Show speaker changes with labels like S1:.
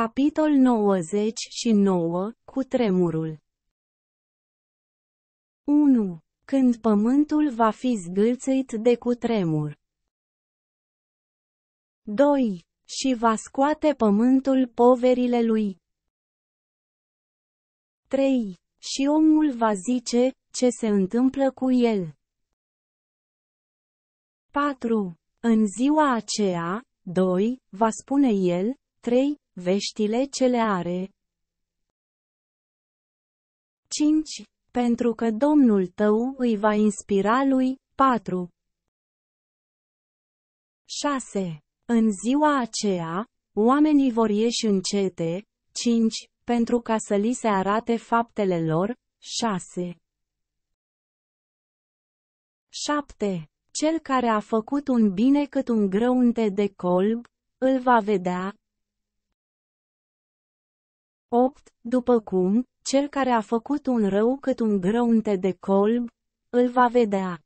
S1: Capitol 99, cu tremurul 1. Când pământul va fi zgâlțit de cutremur. 2. Și va scoate pământul poverile lui. 3. Și omul va zice, ce se întâmplă cu el. 4. În ziua aceea, 2, va spune el, 3, veștile ce le are. 5. Pentru că Domnul tău îi va inspira lui. 4. 6. În ziua aceea, oamenii vor ieși încete. 5. Pentru ca să li se arate faptele lor. 6. 7. Cel care a făcut un bine cât un grăunte de colb, îl va vedea, 8. După cum, cel care a făcut un rău cât un grăunte de colb, îl va vedea.